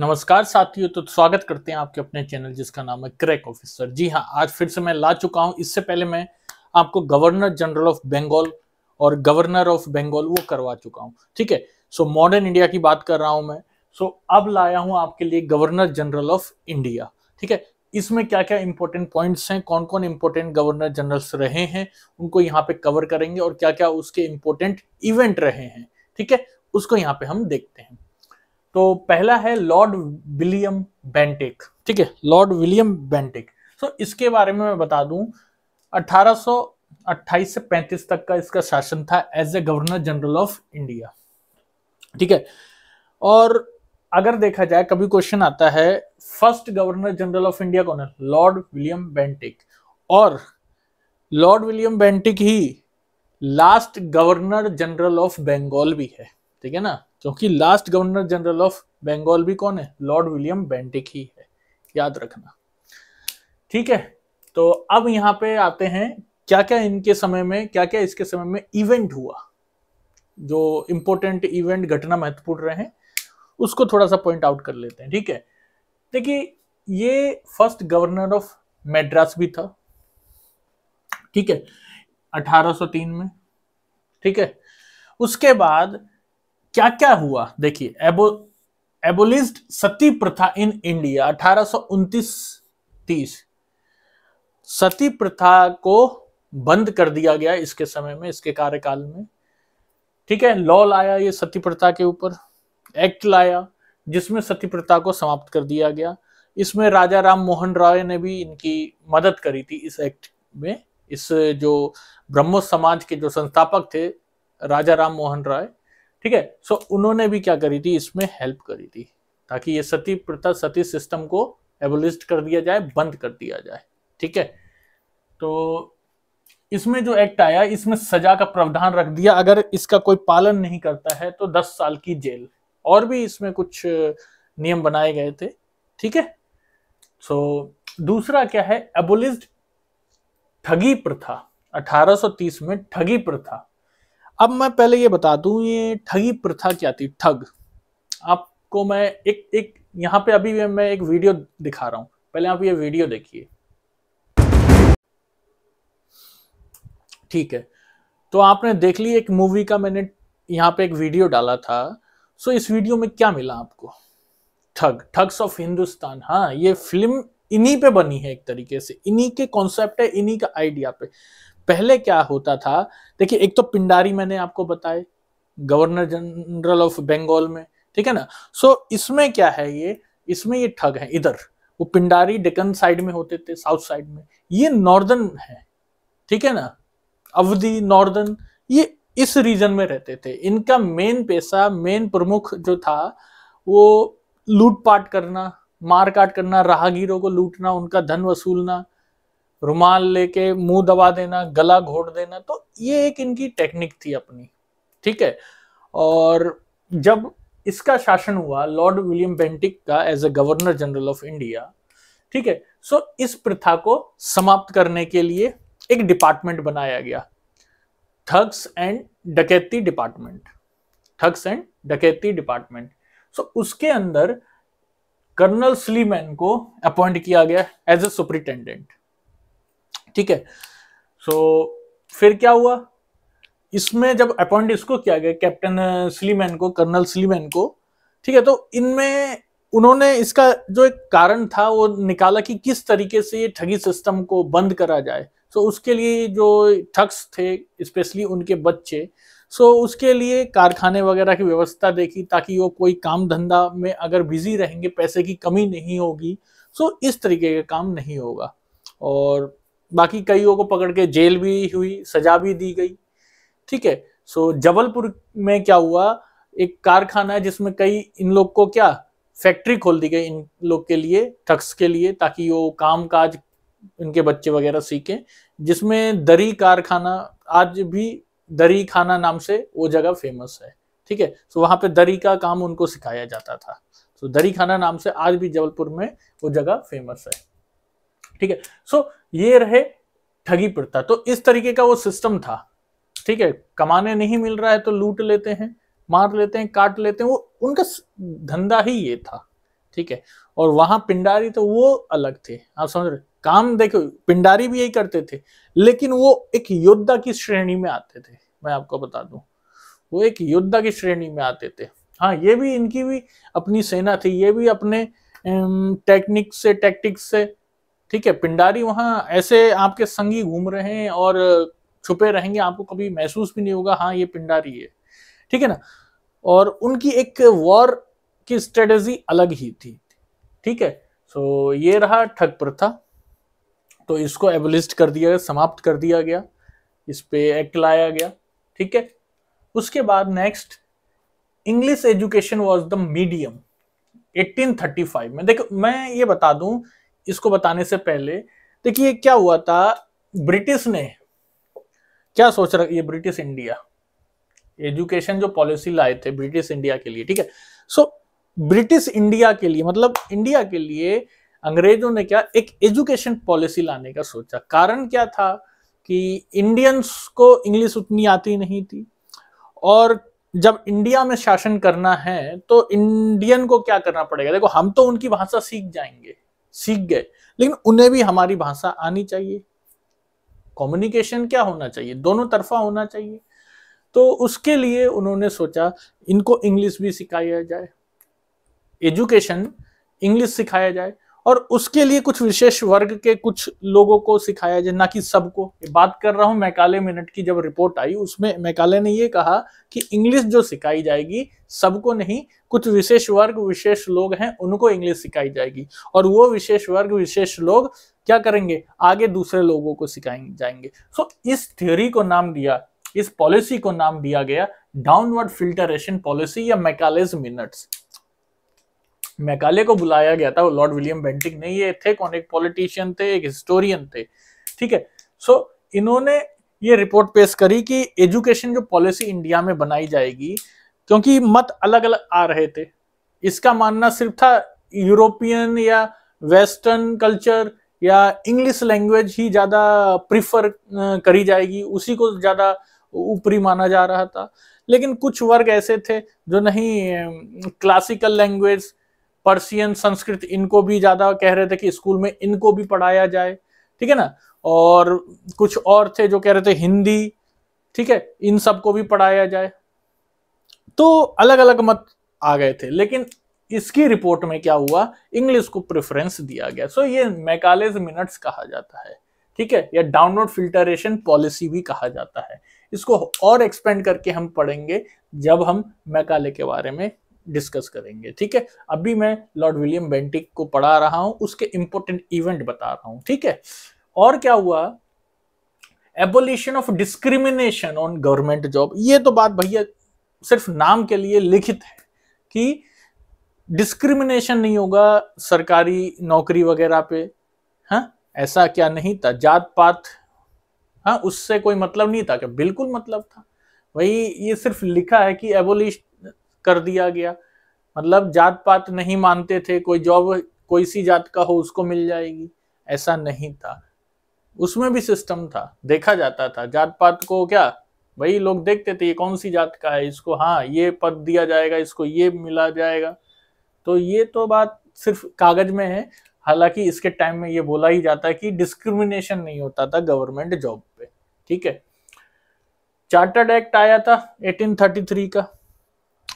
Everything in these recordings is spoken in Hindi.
नमस्कार साथियों तो स्वागत करते हैं आपके अपने चैनल जिसका नाम है क्रैक ऑफिसर जी हाँ आज फिर से मैं ला चुका हूँ इससे पहले मैं आपको गवर्नर जनरल ऑफ बंगाल और गवर्नर ऑफ बंगाल वो करवा चुका हूँ ठीक है सो मॉडर्न इंडिया की बात कर रहा हूँ मैं सो so, अब लाया हूँ आपके लिए गवर्नर जनरल ऑफ इंडिया ठीक है इसमें क्या क्या इंपॉर्टेंट पॉइंट्स हैं कौन कौन इंपॉर्टेंट गवर्नर जनरल्स रहे हैं उनको यहाँ पे कवर करेंगे और क्या क्या उसके इंपॉर्टेंट इवेंट रहे हैं ठीक है उसको यहाँ पे हम देखते हैं तो पहला है लॉर्ड विलियम बेंटिक ठीक है लॉर्ड विलियम बेंटिक सो इसके बारे में मैं बता दूं 1828 से 35 तक का इसका शासन था as a governor general of India ठीक है और अगर देखा जाए कभी क्वेश्चन आता है first governor general of India कौन है लॉर्ड विलियम बेंटिक और लॉर्ड विलियम बेंटिक ही last governor general of Bengal भी है ठीक है ना क्योंकि last governor general of Bengal भी कौन है लॉर्ड विलियम बेंटिक ही है याद रखना ठीक है तो अब यहाँ पे आते हैं क्या क्या इनके समय में क्या क्या इसके समय में इवेंट हुआ जो इम्पोर्टेंट इवेंट घटना महत्वपूर्ण रहे उसको थोड़ा सा पॉइंट आउट कर लेते हैं ठीक है देखिए ये फर्स्ट गवर्नर ऑफ मेड्रास भी था ठीक है 1803 में ठीक है उसके बाद क्या क्या हुआ देखिए एबो एबोलिस्ट सती प्रथा इन इंडिया अठारह सो तीस सती प्रथा को बंद कर दिया गया इसके समय में इसके कार्यकाल में ठीक है लॉ लाया ये सती प्रथा के ऊपर एक्ट लाया जिसमें सती प्रथा को समाप्त कर दिया गया इसमें राजा राम मोहन रॉय ने भी इनकी मदद करी थी इस एक्ट में इस जो ब्रह्मो समाज के जो संस्थापक थे राजा राम मोहन रॉय ठीक है सो उन्होंने भी क्या करी थी इसमें हेल्प करी थी ताकि ये सती प्रथा सती सिस्टम को एबोलिस्ट कर दिया जाए बंद कर दिया जाए ठीक है तो इसमें जो एक्ट आया इसमें सजा का प्रावधान रख दिया अगर इसका कोई पालन नहीं करता है तो 10 साल की जेल और भी इसमें कुछ नियम बनाए गए थे ठीक है सो so, दूसरा क्या है एबोलिस्ड ठगी प्रथा 1830 में ठगी प्रथा अब मैं पहले ये बता दू ये ठगी प्रथा क्या थी ठग आपको मैं एक एक यहाँ पे अभी मैं एक वीडियो दिखा रहा हूं पहले आप ये वीडियो देखिए ठीक है तो आपने देख ली एक मूवी का मैंने यहाँ पे एक वीडियो डाला था सो इस वीडियो में क्या मिला आपको ठग ठग्स ऑफ हिंदुस्तान हाँ ये फिल्म इन्हीं पे बनी है एक तरीके से इन्हीं के कॉन्सेप्ट है इन्हीं का आइडिया पे पहले क्या होता था देखिए एक तो पिंडारी मैंने आपको बताए गवर्नर जनरल ऑफ बंगाल में ठीक है ना सो so, इसमें क्या है ये इसमें ये ठग है इधर वो पिंडारी डेकन साइड में होते थे साउथ साइड में ये नॉर्दर्न है ठीक है ना अवधि नॉर्दर्न ये इस रीजन में रहते थे इनका मेन पैसा मेन प्रमुख जो था वो लूटपाट करना मारकाट करना राहगीरों को लूटना उनका धन वसूलना रुमाल लेके मुंह दबा देना गला घोट देना तो ये एक इनकी टेक्निक थी अपनी ठीक है और जब इसका शासन हुआ लॉर्ड विलियम बेंटिक का as a governor general of India ठीक है सो इस प्रथा को समाप्त करने के लिए एक डिपार्टमेंट बनाया गया thugs and dacoity department thugs and dacoity department so उसके अंदर कर्नल स्लीमैन को अपॉइंट किया गया एज ए सुप्रिंटेंडेंट ठीक है सो so, फिर क्या हुआ इसमें जब अपॉइंट इसको किया गया कैप्टन स्लीमैन को कर्नल स्लीमैन को ठीक है तो इनमें उन्होंने इसका जो एक कारण था वो निकाला कि किस तरीके से ये ठगी सिस्टम को बंद करा जाए सो so, उसके लिए जो ठग्स थे स्पेशली उनके बच्चे सो so, उसके लिए कारखाने वगैरह की व्यवस्था देखी ताकि वो कोई काम धंधा में अगर बिजी रहेंगे पैसे की कमी नहीं होगी सो so, इस तरीके का काम नहीं होगा और बाकी कईयों को पकड़ के जेल भी हुई सजा भी दी गई ठीक है सो जबलपुर में क्या हुआ एक कारखाना है जिसमें कई इन लोग को क्या फैक्ट्री खोल दी गई इन लोग के लिए ठग्स के लिए ताकि वो काम काज इनके बच्चे वगैरह सीखें जिसमें दरी कारखाना आज भी दरी खाना नाम से वो जगह फेमस है ठीक है सो वहाँ पे दरी का काम उनको सिखाया जाता था सो दरी खाना नाम से आज भी जबलपुर में वो जगह फेमस है ठीक है सो ये रहे ठगी पिटता तो इस तरीके का वो सिस्टम था ठीक है कमाने नहीं मिल रहा है तो लूट लेते हैं मार लेते हैं काट लेते हैं वो उनका धंधा ही ये था ठीक है और वहां पिंडारी तो वो अलग थे आप समझ रहे काम देखो पिंडारी भी यही करते थे लेकिन वो एक योद्धा की श्रेणी में आते थे मैं आपको बता दूं वो एक योद्धा की श्रेणी में आते थे हाँ ये भी इनकी भी अपनी सेना थी ये भी अपने टेक्निक से टैक्टिक्स से ठीक है पिंडारी वहां ऐसे आपके संगी घूम रहे हैं और छुपे रहेंगे आपको कभी महसूस भी नहीं होगा हाँ ये पिंडारी है ठीक है ना और उनकी एक वॉर की स्ट्रेटेजी अलग ही थी ठीक है सो ये रहा ठग प्रथा तो इसको एबलिस्ट कर दिया गया समाप्त कर दिया गया इस पे एक्ट लाया गया ठीक है उसके बाद next English education was the medium 1835 में देखो मैं ये बता दूं इसको बताने से पहले देखिए क्या हुआ था ब्रिटिश ने क्या सोच रहा ये ब्रिटिश इंडिया एजुकेशन जो पॉलिसी लाए थे ब्रिटिश इंडिया के लिए ठीक है सो ब्रिटिश इंडिया के लिए मतलब इंडिया के लिए अंग्रेजों ने क्या एक एजुकेशन पॉलिसी लाने का सोचा कारण क्या था कि इंडियंस को इंग्लिश उतनी आती नहीं थी और जब इंडिया में शासन करना है तो इंडियन को क्या करना पड़ेगा देखो हम तो उनकी भाषा सीख जाएंगे सीख गए लेकिन उन्हें भी हमारी भाषा आनी चाहिए कम्युनिकेशन क्या होना चाहिए दोनों तरफा होना चाहिए तो उसके लिए उन्होंने सोचा इनको इंग्लिश भी सिखाया जाए एजुकेशन इंग्लिश सिखाया जाए और उसके लिए कुछ विशेष वर्ग के कुछ लोगों को सिखाया जाए ना कि सबको बात कर रहा हूं मैकाले मिनट की जब रिपोर्ट आई उसमें मैकाले ने ये कहा कि इंग्लिश जो सिखाई जाएगी सबको नहीं कुछ विशेष वर्ग विशेष लोग हैं उनको इंग्लिश सिखाई जाएगी और वो विशेष वर्ग विशेष लोग क्या करेंगे आगे दूसरे लोगों को सिखाई जाएंगे सो इस थ्योरी को नाम दिया इस पॉलिसी को नाम दिया गया डाउनवर्ड फिल्टरेशन पॉलिसी या मैकालेज मिनट्स मैकाले को बुलाया गया था वो लॉर्ड विलियम बेंटिक नहीं ये थे कौन एक पॉलिटिशियन थे एक हिस्टोरियन थे ठीक है सो इन्होंने ये रिपोर्ट पेश करी कि एजुकेशन जो पॉलिसी इंडिया में बनाई जाएगी क्योंकि मत अलग अलग आ रहे थे इसका मानना सिर्फ था यूरोपियन या वेस्टर्न कल्चर या इंग्लिश लैंग्वेज ही ज़्यादा प्रिफर करी जाएगी उसी को ज़्यादा ऊपरी माना जा रहा था लेकिन कुछ वर्ग ऐसे थे जो नहीं क्लासिकल लैंग्वेज पर्सियन संस्कृत इनको भी ज्यादा कह रहे थे कि स्कूल में इनको भी पढ़ाया जाए ठीक है ना और कुछ और थे जो कह रहे थे हिंदी ठीक है इन सबको भी पढ़ाया जाए तो अलग अलग मत आ गए थे लेकिन इसकी रिपोर्ट में क्या हुआ इंग्लिश को प्रेफरेंस दिया गया सो ये मैकालेज मिनट्स कहा जाता है ठीक है या डाउनलोड फिल्टरेशन पॉलिसी भी कहा जाता है इसको और एक्सपेंड करके हम पढ़ेंगे जब हम मैकाले के बारे में डिस्कस करेंगे ठीक है अभी मैं लॉर्ड विलियम बेंटिक को पढ़ा रहा हूं उसके इंपोर्टेंट इवेंट बता रहा हूं ठीक है और क्या हुआ abolition of discrimination on government job ये तो बात भैया सिर्फ नाम के लिए लिखित है कि डिस्क्रिमिनेशन नहीं होगा सरकारी नौकरी वगैरह पे हाँ ऐसा क्या नहीं था जात पात हाँ उससे कोई मतलब नहीं था क्या बिल्कुल मतलब था वही ये सिर्फ लिखा है कि एबोलिश कर दिया गया मतलब जात पात नहीं मानते थे कोई जॉब कोई सी जात का हो उसको मिल जाएगी ऐसा नहीं था उसमें भी सिस्टम था देखा जाता था जात पात को क्या भाई लोग देखते थे ये कौन सी जात का है इसको हाँ ये पद दिया जाएगा इसको ये मिला जाएगा तो ये तो बात सिर्फ कागज में है हालांकि इसके टाइम में ये बोला ही जाता है कि डिस्क्रिमिनेशन नहीं होता था गवर्नमेंट जॉब पे ठीक है चार्टर्ड एक्ट आया था 1833 का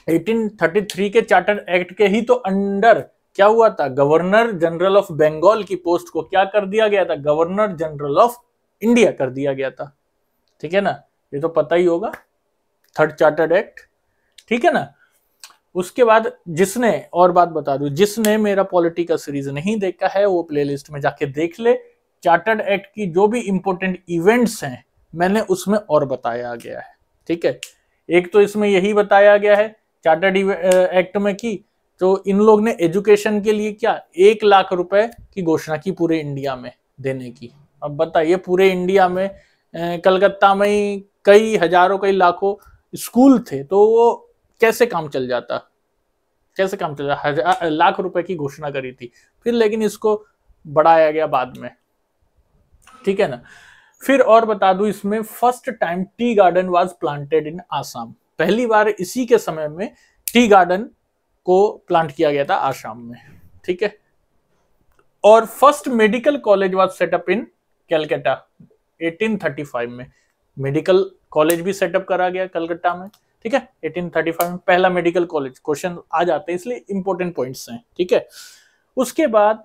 1833 के चार्टर एक्ट के ही तो अंडर क्या हुआ था गवर्नर जनरल ऑफ बंगाल की पोस्ट को क्या कर दिया गया था गवर्नर जनरल ऑफ इंडिया कर दिया गया था ठीक है ना ये तो पता ही होगा थर्ड चार्टर्ड एक्ट ठीक है ना उसके बाद जिसने और बात बता दू जिसने मेरा पॉलिटी का सीरीज नहीं देखा है वो प्लेलिस्ट में जाके देख ले चार्टर्ड एक्ट की जो भी इंपॉर्टेंट इवेंट्स हैं मैंने उसमें और बताया गया है ठीक है एक तो इसमें यही बताया गया है चार्टर्ड एक्ट uh, में की तो इन लोग ने एजुकेशन के लिए क्या एक लाख रुपए की घोषणा की पूरे इंडिया में देने की अब बताइए पूरे इंडिया में कलकत्ता में ही कई हजारों कई लाखों स्कूल थे तो वो कैसे काम चल जाता कैसे काम चल जाता लाख रुपए की घोषणा करी थी फिर लेकिन इसको बढ़ाया गया बाद में ठीक है ना फिर और बता दू इसमें first time tea garden was planted in Assam पहली बार इसी के समय में टी गार्डन को प्लांट किया गया था आसाम में ठीक है और first medical college was set up in Calcutta 1835 में मेडिकल कॉलेज भी सेटअप करा गया कलकत्ता में ठीक है 1835 में पहला मेडिकल कॉलेज क्वेश्चन आ जाते हैं इसलिए इंपॉर्टेंट पॉइंट्स हैं ठीक है उसके बाद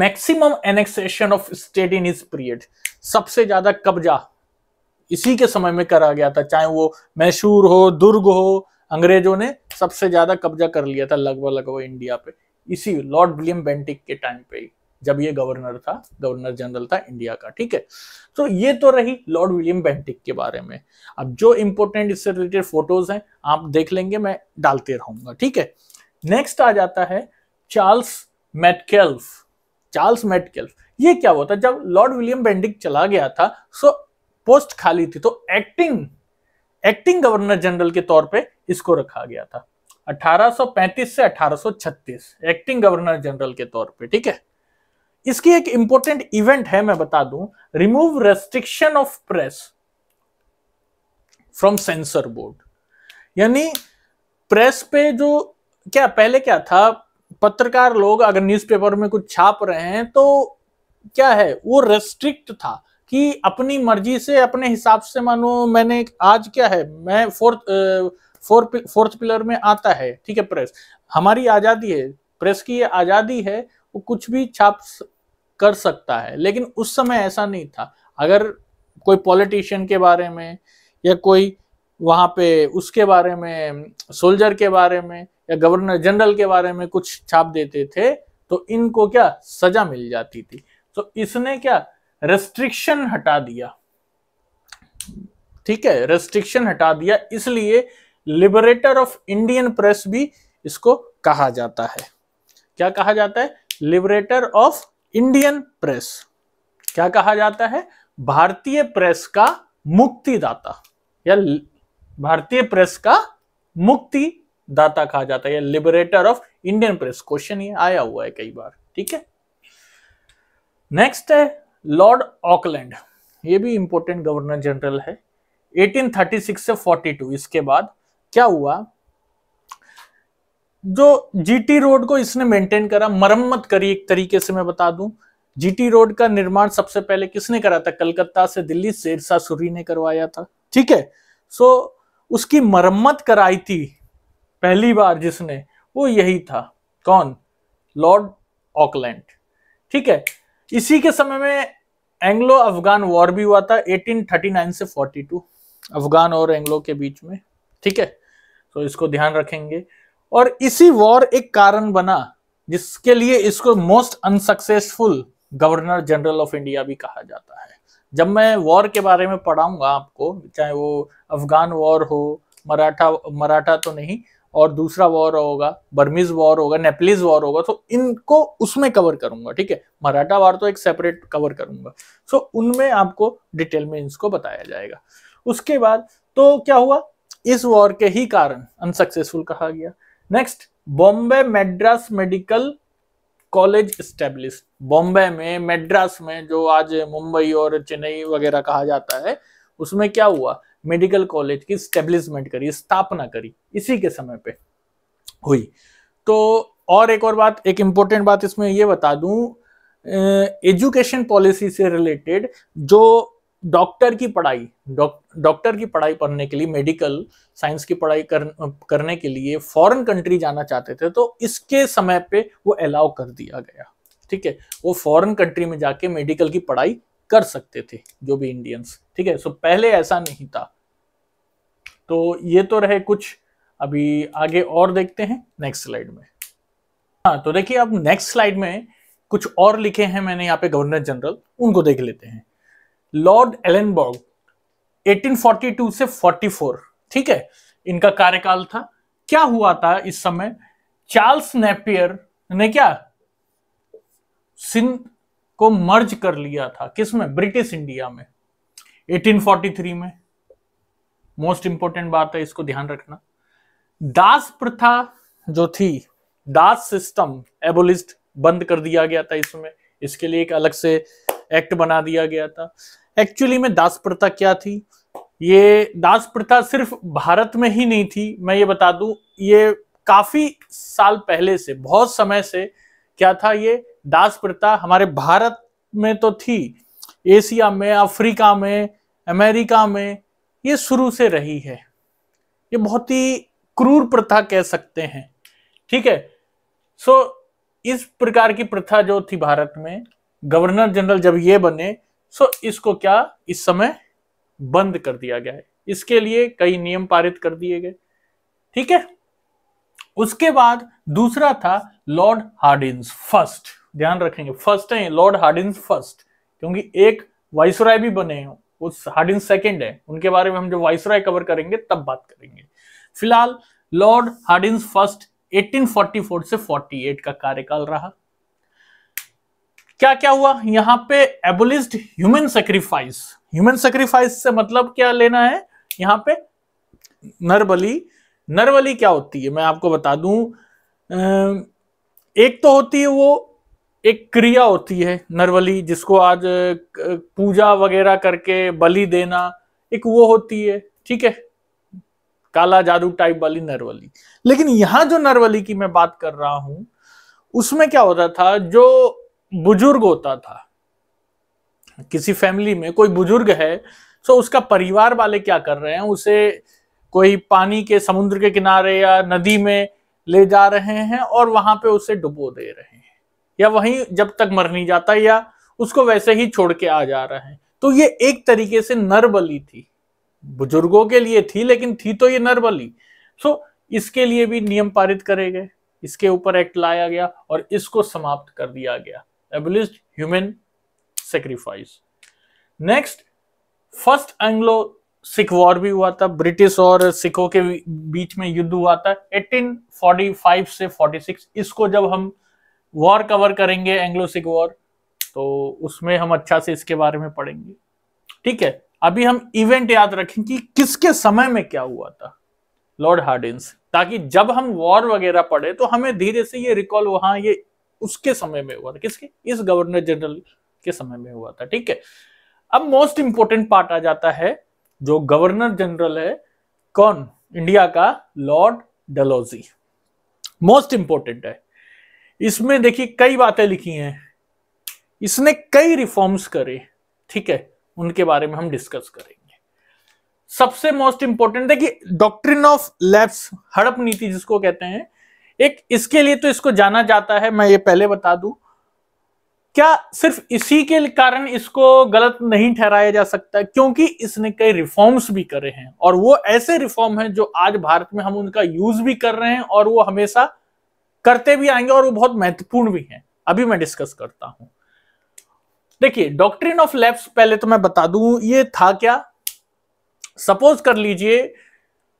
maximum annexation of state in इस पीरियड सबसे ज्यादा कब्जा इसी के समय में करा गया था चाहे वो मैशूर हो दुर्ग हो अंग्रेजों ने सबसे ज्यादा कब्जा कर लिया था लगभग लगभग इंडिया पे इसी लॉर्ड विलियम बेंटिक के टाइम पे जब ये गवर्नर था गवर्नर जनरल था इंडिया का ठीक है तो ये तो रही लॉर्ड विलियम बेंटिक के बारे में अब जो इंपोर्टेंट इससे रिलेटेड फोटोज हैं आप देख लेंगे मैं डालते रहूंगा ठीक है नेक्स्ट आ जाता है चार्ल्स मेटकेल्फ चार्ल्स मेटकेल्फ ये क्या हुआ था जब लॉर्ड विलियम बेंडिक चला गया था सो पोस्ट खाली थी तो एक्टिंग एक्टिंग गवर्नर जनरल के तौर पे इसको रखा गया था 1835 से 1836 एक्टिंग गवर्नर जनरल के तौर पे ठीक है इसकी एक इंपॉर्टेंट इवेंट है मैं बता दूं remove restriction of press from censor board यानी प्रेस पे जो क्या पहले क्या था पत्रकार लोग अगर न्यूज़पेपर में कुछ छाप रहे हैं तो क्या है वो रेस्ट्रिक्ट था कि अपनी मर्जी से अपने हिसाब से मानो मैंने आज क्या है मैं फोर्थ फोर फोर्थ पिलर में आता है ठीक है प्रेस हमारी आज़ादी है प्रेस की ये आज़ादी है वो कुछ भी छाप कर सकता है लेकिन उस समय ऐसा नहीं था अगर कोई पॉलिटिशियन के बारे में या कोई वहां पे उसके बारे में सोल्जर के बारे में या गवर्नर जनरल के बारे में कुछ छाप देते थे तो इनको क्या सजा मिल जाती थी तो इसने क्या रेस्ट्रिक्शन हटा दिया ठीक है रेस्ट्रिक्शन हटा दिया इसलिए लिबरेटर ऑफ इंडियन प्रेस भी इसको कहा जाता है क्या कहा जाता है लिबरेटर ऑफ इंडियन प्रेस क्या कहा जाता है भारतीय प्रेस का मुक्तिदाता या भारतीय प्रेस का मुक्तिदाता कहा जाता है या liberator of Indian press question ये आया हुआ है कई बार ठीक है नेक्स्ट है लॉर्ड ऑकलैंड ये भी इंपॉर्टेंट गवर्नर जनरल है 1836 से 42 इसके बाद क्या हुआ जो जीटी रोड को इसने मेंटेन करा मरम्मत करी एक तरीके से मैं बता दूं जीटी रोड का निर्माण सबसे पहले किसने करा था कलकत्ता से दिल्ली शेरशाह सूरी ने करवाया था ठीक है सो उसकी मरम्मत कराई थी पहली बार जिसने वो यही था कौन लॉर्ड ऑकलैंड ठीक है इसी के समय में एंग्लो अफगान वॉर भी हुआ था 1839 से 42 अफगान और एंग्लो के बीच में ठीक है तो इसको ध्यान रखेंगे और इसी वॉर एक कारण बना जिसके लिए इसको most unsuccessful governor general of India भी कहा जाता है जब मैं वॉर के बारे में पढ़ाऊंगा आपको चाहे वो अफगान वॉर हो मराठा मराठा तो नहीं और दूसरा वॉर होगा बर्मीज वॉर होगा नेपलीज वॉर होगा तो इनको उसमें कवर करूंगा ठीक है मराठा वार तो एक सेपरेट कवर करूंगा सो उनमें आपको डिटेल में इसको बताया जाएगा उसके बाद तो क्या हुआ इस वॉर के ही कारण अनसक्सेसफुल कहा गया next Bombay Madras medical college establish Bombay में मेड्रास में जो आज मुंबई और चेन्नई वगैरह कहा जाता है उसमें क्या हुआ मेडिकल कॉलेज की स्टेब्लिशमेंट करी स्थापना करी इसी के समय पे हुई तो और एक और बात एक इंपॉर्टेंट बात इसमें ये बता दूं एजुकेशन पॉलिसी से रिलेटेड जो डॉक्टर की पढ़ाई डॉक्टर की पढ़ाई पढ़ने के लिए मेडिकल साइंस की पढ़ाई कर, करने के लिए फॉरेन कंट्री जाना चाहते थे तो इसके समय पे वो अलाउ कर दिया गया ठीक है वो फॉरेन कंट्री में जाके मेडिकल की पढ़ाई कर सकते थे जो भी इंडियंस ठीक है सो पहले ऐसा नहीं था तो ये तो रहे कुछ अभी आगे और देखते हैं नेक्स्ट स्लाइड में हाँ तो देखिए अब नेक्स्ट स्लाइड में कुछ और लिखे हैं मैंने यहाँ पे गवर्नर जनरल उनको देख लेते हैं लॉर्ड एलेनबर्ग 1842 से 44 ठीक है इनका कार्यकाल था क्या हुआ था इस समय चार्ल्स नेपियर ने क्या सिंध को मर्ज कर लिया था किस में ब्रिटिश इंडिया में 1843 में मोस्ट इंपॉर्टेंट बात है इसको ध्यान रखना दास प्रथा जो थी दास सिस्टम एबोलिस्ट बंद कर दिया गया था इसमें इसके लिए एक अलग से एक्ट बना दिया गया था एक्चुअली में दास प्रथा क्या थी ये दास प्रथा सिर्फ भारत में ही नहीं थी मैं ये बता दूं ये काफी साल पहले से बहुत समय से क्या था ये दास प्रथा हमारे भारत में तो थी एशिया में अफ्रीका में अमेरिका में ये शुरू से रही है ये बहुत ही क्रूर प्रथा कह सकते हैं ठीक है सो इस प्रकार की प्रथा जो थी भारत में गवर्नर जनरल जब ये बने सो इसको क्या इस समय बंद कर दिया गया है इसके लिए कई नियम पारित कर दिए गए ठीक है उसके बाद दूसरा था लॉर्ड हार्डिंस फर्स्ट ध्यान रखेंगे फर्स्ट है लॉर्ड हार्डिन फर्स्ट क्योंकि एक वाइसराय भी बने हैं उस हार्डिन सेकंड है उनके बारे में हम जो वाइसराय कवर करेंगे तब बात करेंगे फिलहाल लॉर्ड हार्डिन फर्स्ट 1844 से 48 का कार्यकाल रहा क्या क्या हुआ यहाँ पे abolished human sacrifice human sacrifice से मतलब क्या लेना है यहाँ पे नरबली नरबली क्या होती है मैं आपको बता दू एक तो होती है वो एक क्रिया होती है नरवली जिसको आज पूजा वगैरह करके बलि देना एक वो होती है ठीक है काला जादू टाइप वाली नरवली लेकिन यहां जो नरवली की मैं बात कर रहा हूं उसमें क्या होता था जो बुजुर्ग होता था किसी फैमिली में कोई बुजुर्ग है तो उसका परिवार वाले क्या कर रहे हैं उसे कोई पानी के समुद्र के किनारे या नदी में ले जा रहे हैं और वहां पे उसे डुबो दे रहे हैं या वहीं जब तक मर नहीं जाता या उसको वैसे ही छोड़ के आ जा रहा है तो ये एक तरीके से नरबली थी बुजुर्गों के लिए थी लेकिन थी तो ये नरबली बलि सो इसके लिए भी नियम पारित करे गए इसके ऊपर एक्ट लाया गया और इसको समाप्त कर दिया गया abolished human sacrifice next first Anglo Sikh war भी हुआ था ब्रिटिश और सिखों के बीच में युद्ध हुआ था 1845 से 46 इसको जब हम वॉर कवर करेंगे एंग्लो सिख वॉर तो उसमें हम अच्छा से इसके बारे में पढ़ेंगे ठीक है अभी हम इवेंट याद रखें कि किसके समय में क्या हुआ था लॉर्ड हार्डिंस ताकि जब हम वॉर वगैरह पढ़े तो हमें धीरे से ये रिकॉल वहां ये उसके समय में हुआ था किसके इस गवर्नर जनरल के समय में हुआ था ठीक है अब मोस्ट इंपोर्टेंट पार्ट आ जाता है जो गवर्नर जनरल है कौन इंडिया का लॉर्ड डलोजी मोस्ट इंपोर्टेंट है इसमें देखिए कई बातें लिखी हैं इसने कई रिफॉर्म्स करे ठीक है उनके बारे में हम डिस्कस करेंगे सबसे मोस्ट इंपॉर्टेंट है कि डॉक्ट्रिन ऑफ लैप्स हड़प नीति जिसको कहते हैं एक इसके लिए तो इसको जाना जाता है मैं ये पहले बता दू क्या सिर्फ इसी के कारण इसको गलत नहीं ठहराया जा सकता क्योंकि इसने कई रिफॉर्म्स भी करे हैं और वो ऐसे रिफॉर्म हैं जो आज भारत में हम उनका यूज भी कर रहे हैं और वो हमेशा करते भी आएंगे और वो बहुत महत्वपूर्ण भी हैं अभी मैं डिस्कस करता हूं देखिए डॉक्ट्रिन ऑफ लैप्स पहले तो मैं बता दू ये था क्या सपोज कर लीजिए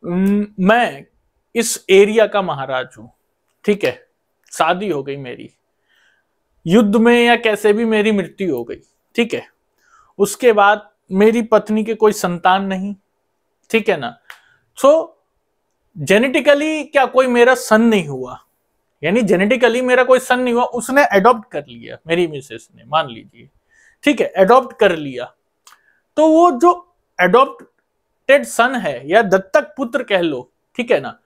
मैं इस एरिया का महाराज हूं ठीक है शादी हो गई मेरी युद्ध में या कैसे भी मेरी मृत्यु हो गई ठीक है उसके बाद मेरी पत्नी के कोई संतान नहीं ठीक है ना सो so, जेनेटिकली क्या कोई मेरा सन नहीं हुआ यानी जेनेटिकली मेरा कोई सन नहीं हुआ उसने एडॉप्ट कर लिया मेरी मिसेस ने मान लीजिए ठीक है एडॉप्ट कर लिया तो वो जो एडॉप्टेड सन है या दत्तक पुत्र कह लो ठीक है ना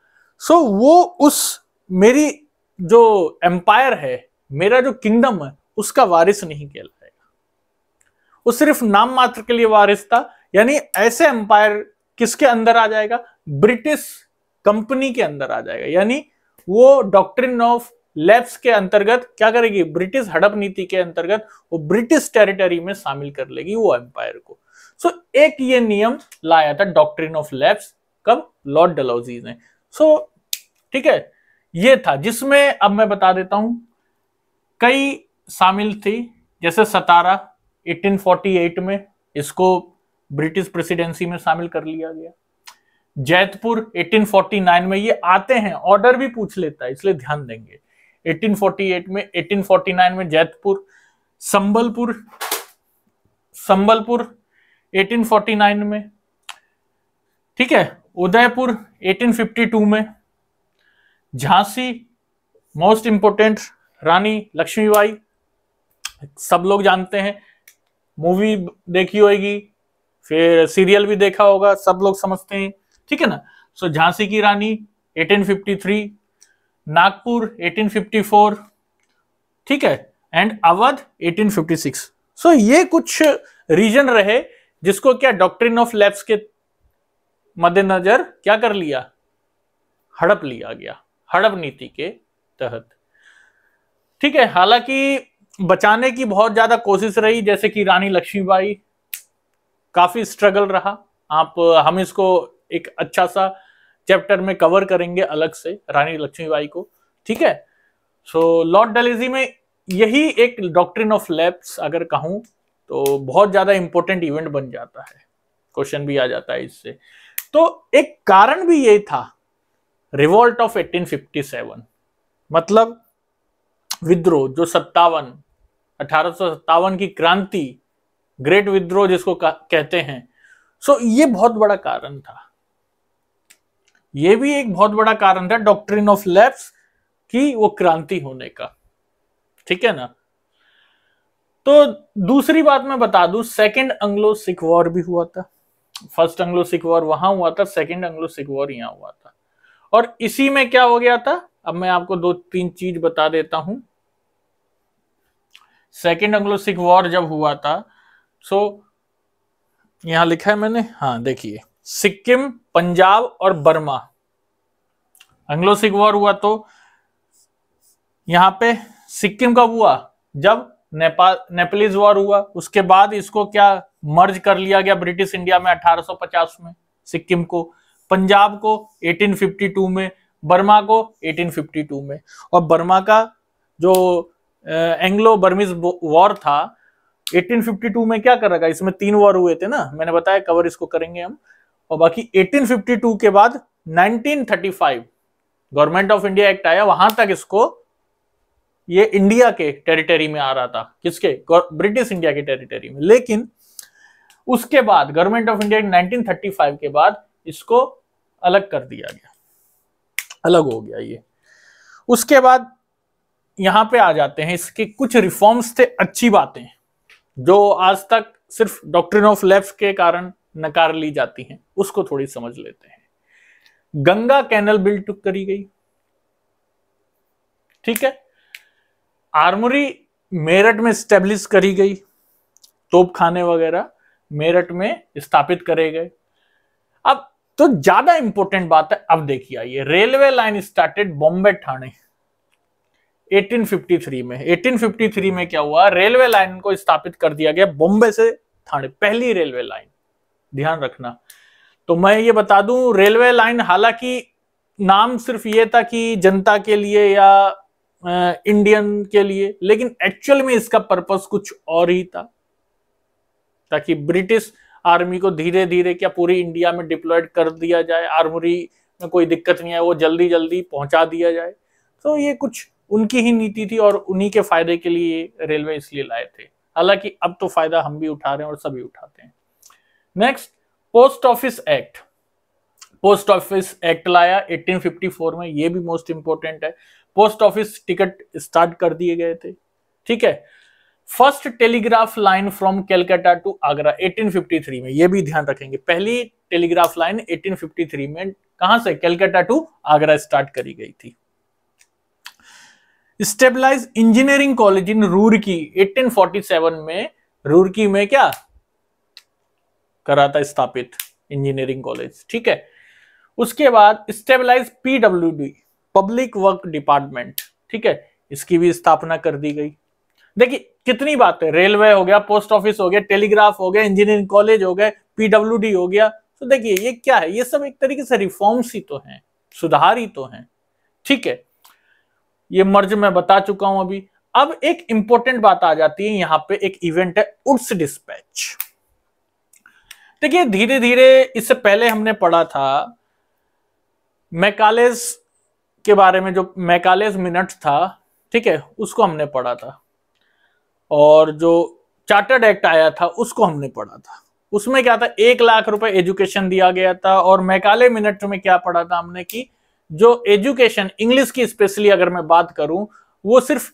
सो so, वो उस मेरी जो एम्पायर है मेरा जो किंगडम है उसका वारिस नहीं कहलाएगा वो सिर्फ नाम मात्र के लिए वारिस था यानी ऐसे एम्पायर किसके अंदर आ जाएगा ब्रिटिश कंपनी के अंदर आ जाएगा यानी वो डॉक्ट्रिन ऑफ लेफ्ट के अंतर्गत क्या करेगी ब्रिटिश हड़प नीति के अंतर्गत वो ब्रिटिश टेरिटरी में शामिल कर लेगी वो एम्पायर को सो so, एक ये नियम लाया था डॉक्ट्रिन ऑफ लेफ्ट कब लॉर्ड डलौजी ने सो so, ठीक है ये था जिसमें अब मैं बता देता हूं कई शामिल थी जैसे सतारा 1848 में इसको ब्रिटिश प्रेसिडेंसी में शामिल कर लिया गया जैतपुर 1849 में ये आते हैं ऑर्डर भी पूछ लेता है इसलिए ध्यान देंगे 1848 में 1849 में जैतपुर संबलपुर संबलपुर 1849 में ठीक है उदयपुर 1852 में झांसी मोस्ट इंपोर्टेंट रानी लक्ष्मीबाई सब लोग जानते हैं मूवी देखी होगी फिर सीरियल भी देखा होगा सब लोग समझते हैं ठीक है ना सो झांसी की रानी 1853 नागपुर 1854 ठीक है एंड अवध 1856 सो ये कुछ रीजन रहे जिसको क्या डॉक्ट्रिन ऑफ लैब्स के मद्देनजर क्या कर लिया हड़प लिया गया हड़प नीति के तहत ठीक है हालांकि बचाने की बहुत ज्यादा कोशिश रही जैसे कि रानी लक्ष्मीबाई काफी स्ट्रगल रहा आप हम इसको एक अच्छा सा चैप्टर में कवर करेंगे अलग से रानी लक्ष्मीबाई को ठीक है सो लॉर्ड डेलिजी में यही एक डॉक्ट्रिन ऑफ लैप्स अगर कहूं तो बहुत ज्यादा इंपॉर्टेंट इवेंट बन जाता है क्वेश्चन भी आ जाता है इससे तो एक कारण भी ये था रिवॉल्ट ऑफ 1857 मतलब विद्रोह जो सत्तावन अठारह की क्रांति ग्रेट विद्रोह जिसको कहते हैं सो so, ये बहुत बड़ा कारण था ये भी एक बहुत बड़ा कारण था डॉक्ट्रिन ऑफ लैप्स की वो क्रांति होने का ठीक है ना तो दूसरी बात मैं बता दू सेकेंड एंग्लो सिख वॉर भी हुआ था फर्स्ट एंग्लो सिख वॉर वहां हुआ था सेकेंड एंग्लो सिख वॉर यहां हुआ था और इसी में क्या हो गया था अब मैं आपको दो तीन चीज बता देता हूं सेकेंड एंग्लो सिख वॉर जब हुआ था सो यहां लिखा है मैंने हाँ देखिए सिक्किम पंजाब और बर्मा एंग्लो सिख वॉर हुआ तो यहां पे सिक्किम कब हुआ जब नेपाल नेपलीज वॉर हुआ उसके बाद इसको क्या मर्ज कर लिया गया ब्रिटिश इंडिया में 1850 में सिक्किम को पंजाब को 1852 में बर्मा को 1852 में और बर्मा का जो एंग्लो बर्मिज वॉर था 1852 में क्या कर रखा इसमें तीन वॉर हुए थे ना मैंने बताया कवर इसको करेंगे हम और बाकी 1852 के बाद 1935 गवर्नमेंट ऑफ इंडिया एक्ट आया वहां तक इसको ये इंडिया के टेरिटरी में आ रहा था किसके ब्रिटिश इंडिया के टेरिटरी में लेकिन उसके बाद गवर्नमेंट ऑफ इंडिया 1935 के बाद इसको अलग कर दिया गया अलग हो गया ये उसके बाद यहां पे आ जाते हैं इसके कुछ रिफॉर्म्स थे अच्छी बातें जो आज तक सिर्फ डॉक्ट्रिन ऑफ लेफ्ट के कारण नकार ली जाती हैं उसको थोड़ी समझ लेते हैं गंगा कैनल बिल्ड करी गई ठीक है आर्मरी मेरठ में स्टेब्लिश करी गई तोपखाने वगैरह मेरठ में स्थापित करे गए अब तो ज्यादा इंपॉर्टेंट बात है अब देखिए आइए railway line started Bombay Thane 1853 में 1853 में क्या हुआ रेलवे लाइन को स्थापित कर दिया गया बॉम्बे से थाने पहली रेलवे लाइन ध्यान रखना तो मैं ये बता दूं रेलवे लाइन हालांकि नाम सिर्फ ये था कि जनता के लिए या इंडियन के लिए लेकिन एक्चुअल में इसका पर्पस कुछ और ही था ताकि ब्रिटिश आर्मी को धीरे धीरे क्या पूरी इंडिया में डिप्लॉयड कर दिया जाए आर्मरी में कोई दिक्कत नहीं है वो जल्दी जल्दी पहुंचा दिया जाए तो ये कुछ उनकी ही नीति थी और उन्हीं के फायदे के लिए रेलवे इसलिए लाए थे हालांकि अब तो फायदा हम भी उठा रहे हैं और सभी उठाते हैं next post office act post office act लाया 1854 में ये भी मोस्ट इंपॉर्टेंट है पोस्ट ऑफिस टिकट स्टार्ट कर दिए गए थे ठीक है first telegraph line from Calcutta to Agra 1853 में ये भी ध्यान रखेंगे पहली टेलीग्राफ लाइन 1853 में कहां से कैलकाटा टू आगरा स्टार्ट करी गई थी establish engineering college in Roorkee 1847 में रूरकी में क्या करा था स्थापित इंजीनियरिंग कॉलेज ठीक है उसके बाद establish PW public work department ठीक है इसकी भी स्थापना कर दी गई देखिए कितनी बात है रेलवे हो गया पोस्ट ऑफिस हो गया टेलीग्राफ हो गया इंजीनियरिंग कॉलेज हो गए पीडब्ल्यू हो गया तो देखिए ये क्या है ये सब एक तरीके से रिफॉर्म्स ही तो हैं सुधार ही तो हैं ठीक है ये मर्ज मैं बता चुका हूं अभी अब एक इंपॉर्टेंट बात आ जाती है यहाँ पे एक इवेंट है उड्स डिस्पैच देखिए धीरे धीरे इससे पहले हमने पढ़ा था मैकालेस के बारे में जो मैकालेस मिनट था ठीक है उसको हमने पढ़ा था और जो चार्टर्ड एक्ट आया था उसको हमने पढ़ा था उसमें क्या था एक लाख रुपए एजुकेशन दिया गया था और मैकाले मिनट में क्या पढ़ा था हमने कि जो एजुकेशन इंग्लिश की स्पेशली अगर मैं बात करूं वो सिर्फ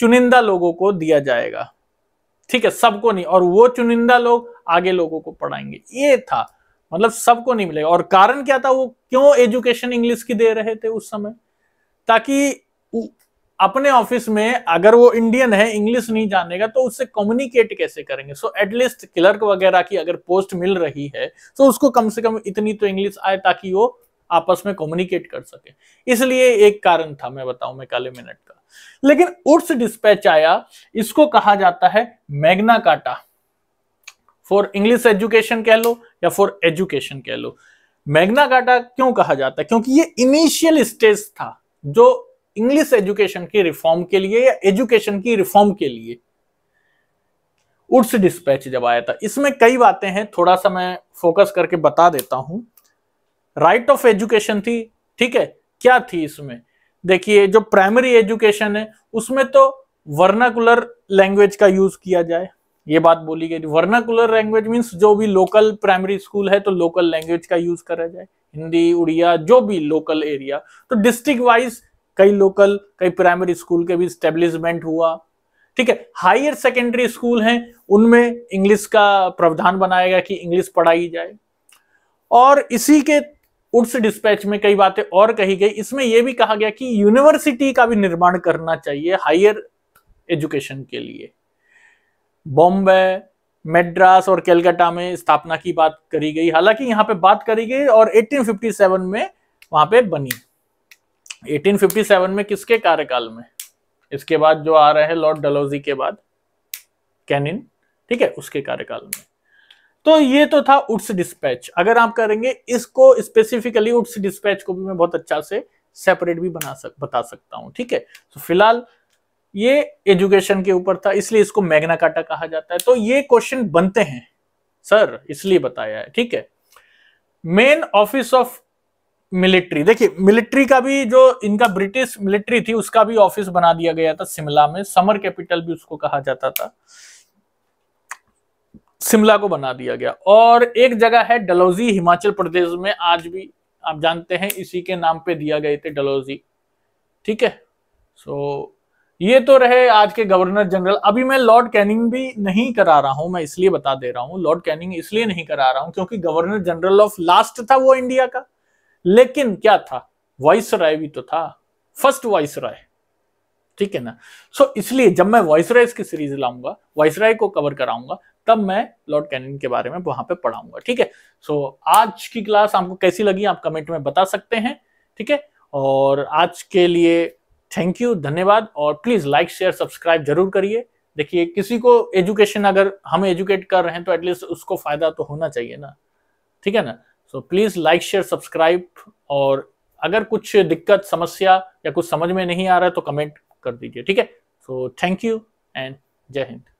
चुनिंदा लोगों को दिया जाएगा ठीक है सबको नहीं और वो चुनिंदा लोग आगे लोगों को पढ़ाएंगे ये था मतलब सबको नहीं मिलेगा और कारण क्या था वो क्यों एजुकेशन इंग्लिश की दे रहे थे उस समय ताकि अपने ऑफिस में अगर वो इंडियन है इंग्लिश नहीं जानेगा तो उससे कम्युनिकेट कैसे करेंगे सो एटलीस्ट क्लर्क वगैरह की अगर पोस्ट मिल रही है तो उसको कम से कम इतनी तो इंग्लिश आए ताकि वो आपस में कम्युनिकेट कर सके इसलिए एक कारण था मैं बताऊं मैं काले मिनट का लेकिन उर्स डिस्पैच आया इसको कहा जाता है मैग्ना काटा फॉर इंग्लिश एजुकेशन कह लो या फॉर एजुकेशन कह लो मैग्ना काटा क्यों कहा जाता है क्योंकि ये इनिशियल स्टेज था जो इंग्लिश एजुकेशन के रिफॉर्म के लिए या एजुकेशन की रिफॉर्म के लिए उड्स डिस्पैच जब आया था इसमें कई बातें हैं थोड़ा सा मैं फोकस करके बता देता हूं राइट ऑफ एजुकेशन थी ठीक है क्या थी इसमें देखिए जो प्राइमरी एजुकेशन है उसमें तो वर्नाकुलर लैंग्वेज का यूज किया जाए ये बात बोली गई थी वर्नाकुलर लैंग्वेज मीन्स जो भी लोकल प्राइमरी स्कूल है तो लोकल लैंग्वेज का यूज करा जाए हिंदी उड़िया जो भी लोकल एरिया तो डिस्ट्रिक्ट वाइज कई लोकल कई प्राइमरी स्कूल के भी स्टेब्लिशमेंट हुआ ठीक है हायर सेकेंडरी स्कूल हैं उनमें इंग्लिश का प्रावधान बनाया गया कि इंग्लिश पढ़ाई जाए और इसी के उड्स डिस्पैच में कई बातें और कही गई इसमें यह भी कहा गया कि यूनिवर्सिटी का भी निर्माण करना चाहिए हायर एजुकेशन के लिए बॉम्बे मेड्रास और कैलकाटा में स्थापना की बात करी गई हालांकि यहाँ पे बात करी गई और 1857 में वहां पे बनी 1857 में किसके कार्यकाल में इसके बाद जो आ रहे हैं लॉर्ड डलोजी के बाद कैनिन ठीक है उसके कार्यकाल में तो ये तो था उड्स डिस्पैच अगर आप करेंगे इसको स्पेसिफिकली उड्स डिस्पैच को भी मैं बहुत अच्छा से सेपरेट भी बना सक बता सकता हूं ठीक है तो फिलहाल ये एजुकेशन के ऊपर था इसलिए इसको मैग्ना काटा कहा जाता है तो ये क्वेश्चन बनते हैं सर इसलिए बताया है ठीक है मेन ऑफिस ऑफ मिलिट्री देखिए मिलिट्री का भी जो इनका ब्रिटिश मिलिट्री थी उसका भी ऑफिस बना दिया गया था शिमला में समर कैपिटल भी उसको कहा जाता था शिमला को बना दिया गया और एक जगह है डलौजी हिमाचल प्रदेश में आज भी आप जानते हैं इसी के नाम पे दिया गए थे डलौजी ठीक है सो ये तो रहे आज के गवर्नर जनरल अभी मैं लॉर्ड कैनिंग भी नहीं करा रहा हूं मैं इसलिए बता दे रहा हूं लॉर्ड कैनिंग इसलिए नहीं करा रहा हूं क्योंकि गवर्नर जनरल ऑफ लास्ट था वो इंडिया का लेकिन क्या था वॉइस राय भी तो था फर्स्ट वॉइस राय ठीक है ना सो इसलिए जब मैं वॉइस राय की सीरीज लाऊंगा वॉइस राय को कवर कराऊंगा तब मैं लॉर्ड कैनिंग के बारे में वहां पर पढ़ाऊंगा ठीक है सो आज की क्लास आपको कैसी लगी आप कमेंट में बता सकते हैं ठीक है और आज के लिए थैंक यू धन्यवाद और प्लीज लाइक शेयर सब्सक्राइब जरूर करिए देखिए किसी को एजुकेशन अगर हम एजुकेट कर रहे हैं तो एटलीस्ट उसको फायदा तो होना चाहिए ना ठीक है ना so please like share subscribe और अगर कुछ दिक्कत समस्या या कुछ समझ में नहीं आ रहा है तो कमेंट कर दीजिए ठीक है सो थैंक यू एंड जय हिंद